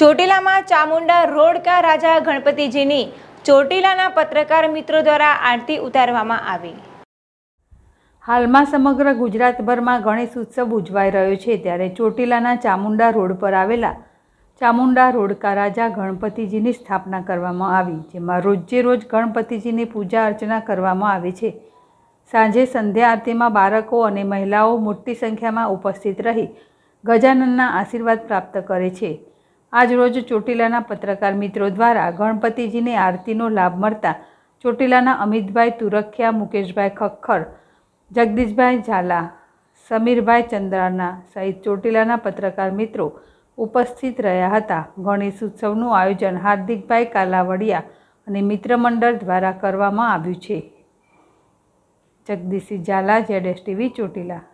ચોટીલામાં Chamunda road કા રાજા ગણપતિજીની ચોટીલાના પત્રકાર મિત્રો દ્વારા આરતી ઉતારવામાં આવી હાલમાં સમગ્ર ગુજરાતભરમાં ગણેશ ઉત્સવ ઉજવાઈ રહ્યો છે ત્યારે ચોટીલાના ચામુંડા રોડ પર આવેલા ચામુંડા રોડકા રાજા ગણપતિજીની સ્થાપના કરવામાં આવી જેમાં રોજે રોજ ગણપતિજીની પૂજા અર્ચના કરવામાં આવે છે સાંજે સંધ્યા આરતીમાં બાળકો અને મહિલાઓ મોટી સંખ્યામાં ઉપસ્થિત રહી ગજાનનના આશીર્વાદ પ્રાપ્ત કરે છે આજરોજ ચોટીલાના પત્રકાર મિત્રો દ્વારા ગણપતિજીની આરતીનો લાભ મળતા ચોટીલાના અમિતભાઈ તુરખિયા મુકેશભાઈ ખખર જગદીશભાઈ ઝાલા સમીરભાઈ ચંદ્રાના સહિત ચોટીલાના પત્રકાર મિત્રો ઉપસ્થિત રહ્યા હતા ગણેશ ઉત્સવનું આયોજન હાર્દિકભાઈ કાલાવડિયા અને મિત્રમંડળ દ્વારા કરવામાં આવ્યું છે જગદીશ ઝાલા જેડ ટીવી ચોટીલા